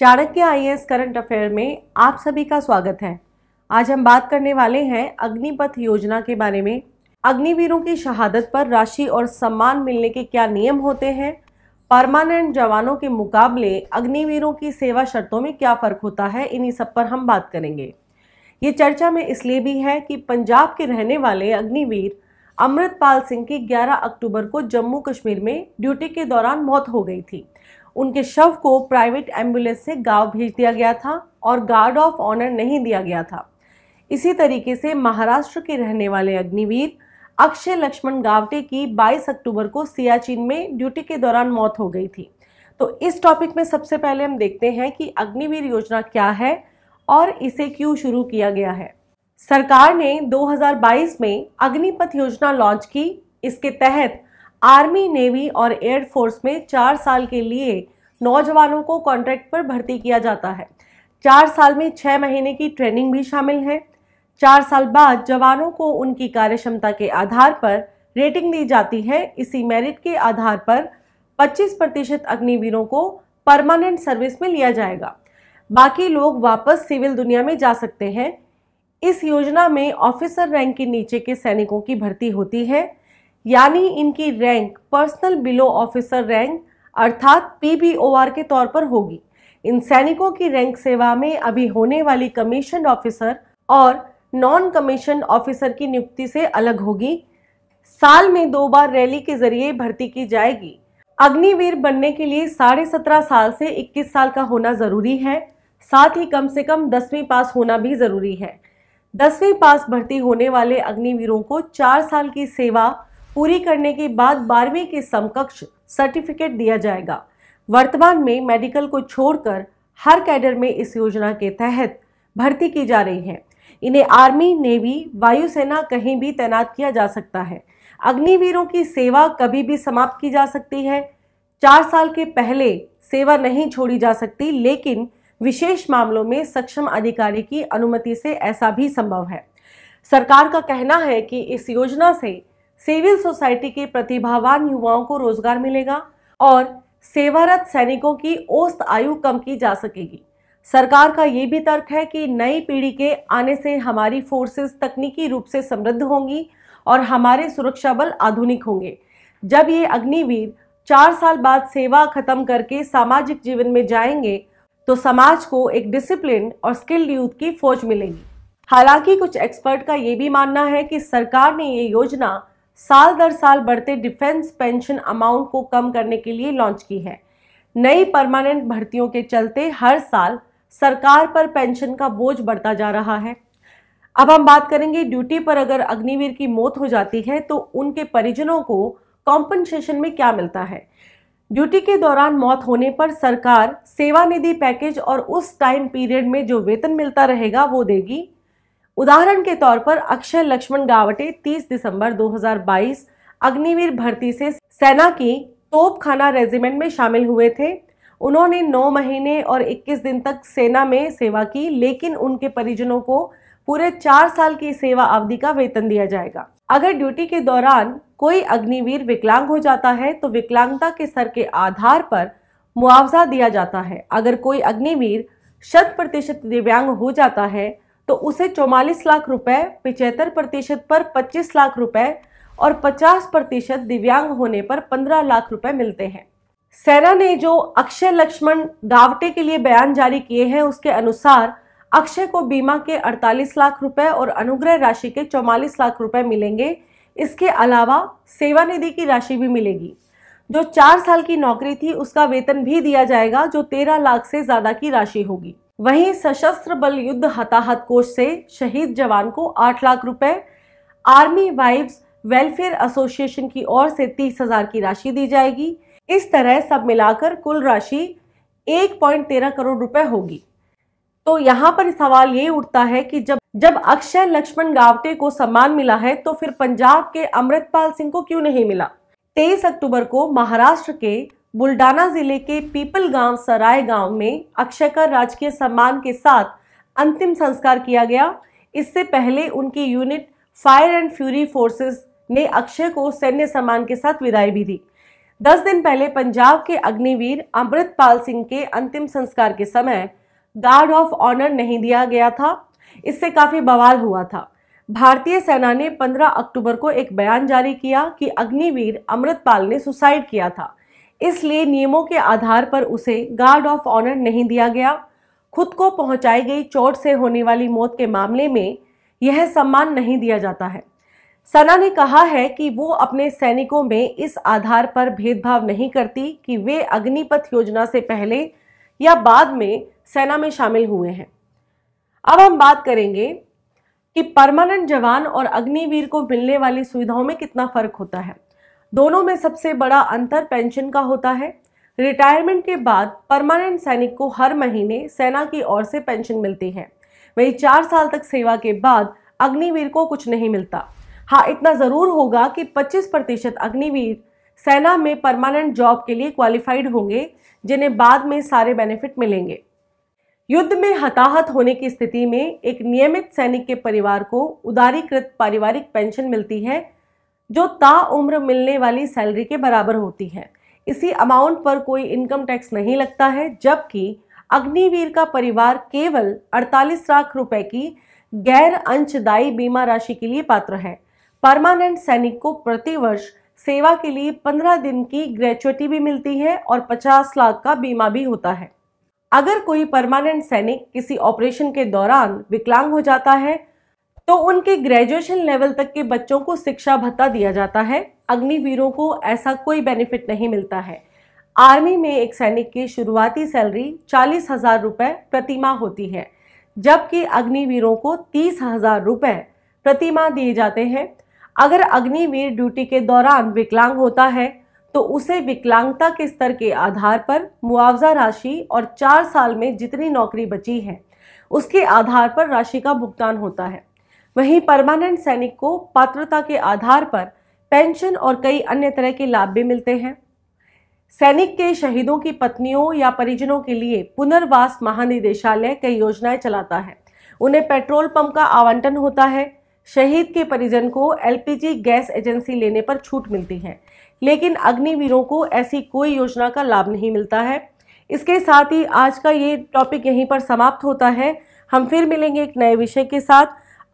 Chanakya I current affair में आप सभी का स्वागत है आज हम बात करने वाले हैं अग्निपथ योजना के बारे में अग्निवीरों की शहादत पर राशि और सम्मान मिलने के क्या नियम होते हैं परमानेंट जवानों के मुकाबले अग्निवीरों की सेवा शर्तों में क्या फ़र्क होता है इन्हीं सब पर हम बात करेंगे ये चर्चा में इसलिए भी है कि पंजाब के रहने वाले अग्निवीर अमृतपाल सिंह की 11 अक्टूबर को जम्मू कश्मीर में ड्यूटी के दौरान मौत हो गई थी उनके शव को प्राइवेट एम्बुलेंस से गांव भेज दिया गया था और गार्ड ऑफ ऑनर नहीं दिया गया था इसी तरीके से महाराष्ट्र के रहने वाले अग्निवीर अक्षय लक्ष्मण गावटे की 22 अक्टूबर को सियाचिन में ड्यूटी के दौरान मौत हो गई थी तो इस टॉपिक में सबसे पहले हम देखते हैं कि अग्निवीर योजना क्या है और इसे क्यों शुरू किया गया है सरकार ने 2022 में अग्निपथ योजना लॉन्च की इसके तहत आर्मी नेवी और एयरफोर्स में चार साल के लिए नौजवानों को कॉन्ट्रैक्ट पर भर्ती किया जाता है चार साल में छः महीने की ट्रेनिंग भी शामिल है चार साल बाद जवानों को उनकी कार्यक्षमता के आधार पर रेटिंग दी जाती है इसी मेरिट के आधार पर 25 प्रतिशत अग्निवीरों को परमानेंट सर्विस में लिया जाएगा बाकी लोग वापस सिविल दुनिया में जा सकते हैं इस योजना में ऑफिसर रैंक के नीचे के सैनिकों की भर्ती होती है यानी इनकी rank personnel below officer rank अर्थात पी के तौर पर होगी इन सैनिकों की रैंक सेवा में अभी होने वाली कमीशन ऑफिसर और नॉन कमीशन ऑफिसर की नियुक्ति से अलग होगी साल में दो बार रैली के जरिए भर्ती की जाएगी अग्निवीर बनने के लिए साढ़े सत्रह साल से इक्कीस साल का होना जरूरी है साथ ही कम से कम दसवीं पास होना भी जरूरी है दसवीं पास भर्ती होने वाले अग्निवीरों को चार साल की सेवा पूरी करने के बाद बारहवीं के समकक्ष सर्टिफिकेट दिया जाएगा वर्तमान में मेडिकल को छोड़कर हर कैडर में इस योजना के तहत भर्ती की जा रही है इन्हें आर्मी नेवी वायुसेना कहीं भी तैनात किया जा सकता है अग्निवीरों की सेवा कभी भी समाप्त की जा सकती है चार साल के पहले सेवा नहीं छोड़ी जा सकती लेकिन विशेष मामलों में सक्षम अधिकारी की अनुमति से ऐसा भी संभव है सरकार का कहना है कि इस योजना से सिविल सोसाइटी के प्रतिभावान युवाओं को रोजगार मिलेगा और सेवारत सैनिकों की औसत आयु कम की जा सकेगी सरकार का ये भी तर्क है कि नई पीढ़ी के आने से हमारी फोर्सेस तकनीकी रूप से समृद्ध होंगी और हमारे सुरक्षा बल आधुनिक होंगे जब ये अग्निवीर चार साल बाद सेवा खत्म करके सामाजिक जीवन में जाएंगे तो समाज को एक डिसिप्लिन और स्किल्ड यूथ की फौज मिलेगी हालांकि कुछ एक्सपर्ट का ये भी मानना है कि सरकार ने ये योजना साल दर साल बढ़ते डिफेंस पेंशन अमाउंट को कम करने के लिए लॉन्च की है नई परमानेंट भर्तियों के चलते हर साल सरकार पर पेंशन का बोझ बढ़ता जा रहा है अब हम बात करेंगे ड्यूटी पर अगर अग्निवीर की मौत हो जाती है तो उनके परिजनों को कॉम्पनसेशन में क्या मिलता है ड्यूटी के दौरान मौत होने पर सरकार सेवानिधि पैकेज और उस टाइम पीरियड में जो वेतन मिलता रहेगा वो देगी उदाहरण के तौर पर अक्षय लक्ष्मण गावटे 30 दिसंबर 2022 अग्निवीर भर्ती से सेना की तोपखाना रेजिमेंट में शामिल हुए थे उन्होंने 9 महीने और 21 दिन तक सेना में सेवा की लेकिन उनके परिजनों को पूरे चार साल की सेवा अवधि का वेतन दिया जाएगा अगर ड्यूटी के दौरान कोई अग्निवीर विकलांग हो जाता है तो विकलांगता के स्तर के आधार पर मुआवजा दिया जाता है अगर कोई अग्निवीर शत प्रतिशत दिव्यांग हो जाता है तो उसे चौवालीस लाख रुपए पिचहत्तर प्रतिशत पर 25 लाख रुपए और 50 प्रतिशत दिव्यांग होने पर 15 लाख रुपए मिलते हैं सेना ने जो अक्षय लक्ष्मण दावटे के लिए बयान जारी किए हैं उसके अनुसार अक्षय को बीमा के 48 लाख रुपए और अनुग्रह राशि के 44 लाख रुपए मिलेंगे इसके अलावा सेवानिधि की राशि भी मिलेगी जो चार साल की नौकरी थी उसका वेतन भी दिया जाएगा जो तेरह लाख से ज़्यादा की राशि होगी वहीं सशस्त्र बल युद्ध हताहत कोष से शहीद जवान को आठ लाख रुपए आर्मी वाइव्स वेलफेयर एसोसिएशन की ओर से तीस हजार की राशि दी जाएगी इस तरह सब मिलाकर कुल राशि एक पॉइंट तेरह करोड़ रुपए होगी तो यहाँ पर सवाल ये उठता है कि जब जब अक्षय लक्ष्मण गावटे को सम्मान मिला है तो फिर पंजाब के अमृतपाल सिंह को क्यों नहीं मिला तेईस अक्टूबर को महाराष्ट्र के बुल्डाना जिले के पीपल गांव सराय गांव में अक्षय का राजकीय सम्मान के साथ अंतिम संस्कार किया गया इससे पहले उनकी unit fire and fury forces ने अक्षय को सैन्य सम्मान के साथ विदाई भी दी दस दिन पहले पंजाब के अग्निवीर अमृतपाल सिंह के अंतिम संस्कार के समय गार्ड ऑफ ऑनर नहीं दिया गया था इससे काफी बवाल हुआ था भारतीय सेना ने 15 अक्टूबर को एक बयान जारी किया कि अग्निवीर अमृतपाल ने सुसाइड किया था इसलिए नियमों के आधार पर उसे गार्ड ऑफ ऑनर नहीं दिया गया खुद को पहुंचाई गई चोट से होने वाली मौत के मामले में यह सम्मान नहीं दिया जाता है सना ने कहा है कि वो अपने सैनिकों में इस आधार पर भेदभाव नहीं करती कि वे अग्निपथ योजना से पहले या बाद में सेना में शामिल हुए हैं अब हम बात करेंगे कि परमानेंट जवान और अग्निवीर को मिलने वाली सुविधाओं में कितना फर्क होता है दोनों में सबसे बड़ा अंतर पेंशन का होता है रिटायरमेंट के बाद परमानेंट सैनिक को हर महीने सेना की ओर से पेंशन मिलती है वहीं चार साल तक सेवा के बाद अग्निवीर को कुछ नहीं मिलता हाँ इतना ज़रूर होगा कि 25 प्रतिशत अग्निवीर सेना में परमानेंट जॉब के लिए क्वालिफाइड होंगे जिन्हें बाद में सारे बेनिफिट मिलेंगे युद्ध में हताहत होने की स्थिति में एक नियमित सैनिक के परिवार को उदारीकृत पारिवारिक पेंशन मिलती है जो ता उम्र मिलने वाली सैलरी के बराबर होती है इसी अमाउंट पर कोई इनकम टैक्स नहीं लगता है जबकि अग्निवीर का परिवार केवल 48 लाख रुपए की गैर अंशदायी बीमा राशि के लिए पात्र है परमानेंट सैनिक को प्रतिवर्ष सेवा के लिए 15 दिन की ग्रेचुटी भी मिलती है और 50 लाख का बीमा भी होता है अगर कोई परमानेंट सैनिक किसी ऑपरेशन के दौरान विकलांग हो जाता है तो उनके ग्रेजुएशन लेवल तक के बच्चों को शिक्षा भत्ता दिया जाता है अग्निवीरों को ऐसा कोई बेनिफिट नहीं मिलता है आर्मी में एक सैनिक की शुरुआती सैलरी चालीस हजार रुपये प्रतिमा होती है जबकि अग्निवीरों को तीस हजार रुपये प्रतिमा दिए जाते हैं अगर अग्निवीर ड्यूटी के दौरान विकलांग होता है तो उसे विकलांगता के स्तर के आधार पर मुआवजा राशि और चार साल में जितनी नौकरी बची है उसके आधार पर राशि का भुगतान होता है वहीं परमानेंट सैनिक को पात्रता के आधार पर पेंशन और कई अन्य तरह के लाभ भी मिलते हैं सैनिक के शहीदों की पत्नियों या परिजनों के लिए पुनर्वास महानिदेशालय कई योजनाएं चलाता है उन्हें पेट्रोल पंप का आवंटन होता है शहीद के परिजन को एलपीजी गैस एजेंसी लेने पर छूट मिलती है लेकिन अग्निवीरों को ऐसी कोई योजना का लाभ नहीं मिलता है इसके साथ ही आज का ये टॉपिक यहीं पर समाप्त होता है हम फिर मिलेंगे एक नए विषय के साथ